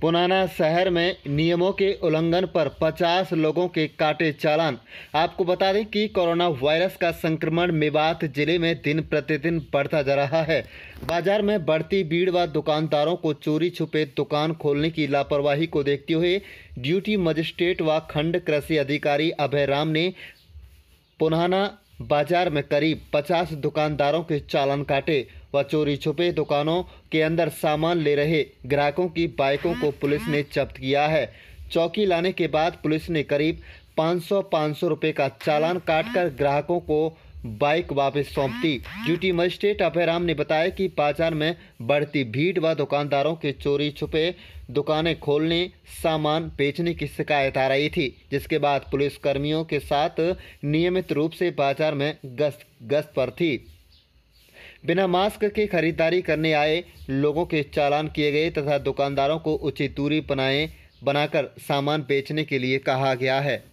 पुनाना शहर में नियमों के उल्लंघन पर 50 लोगों के काटे चालान आपको बता दें कि कोरोना वायरस का संक्रमण मेवात जिले में दिन प्रतिदिन बढ़ता जा रहा है बाजार में बढ़ती भीड़ व दुकानदारों को चोरी छुपे दुकान खोलने की लापरवाही को देखते हुए ड्यूटी मजिस्ट्रेट व खंड कृषि अधिकारी अभय राम ने पुनाना बाजार में करीब 50 दुकानदारों के चालान काटे व चोरी छुपे दुकानों के अंदर सामान ले रहे ग्राहकों की बाइकों को पुलिस ने जब्त किया है चौकी लाने के बाद पुलिस ने करीब 500 500 रुपए का चालान काटकर ग्राहकों को बाइक वापस सौंप दी ड्यूटी मजिस्ट्रेट अभयराम ने बताया कि बाजार में बढ़ती भीड़ व दुकानदारों के चोरी छुपे दुकानें खोलने सामान बेचने की शिकायत आ रही थी जिसके बाद पुलिस कर्मियों के साथ नियमित रूप से बाजार में गश्त गश्त पर थी बिना मास्क के खरीदारी करने आए लोगों के चालान किए गए तथा दुकानदारों को उचित दूरी बनाए बनाकर सामान बेचने के लिए कहा गया है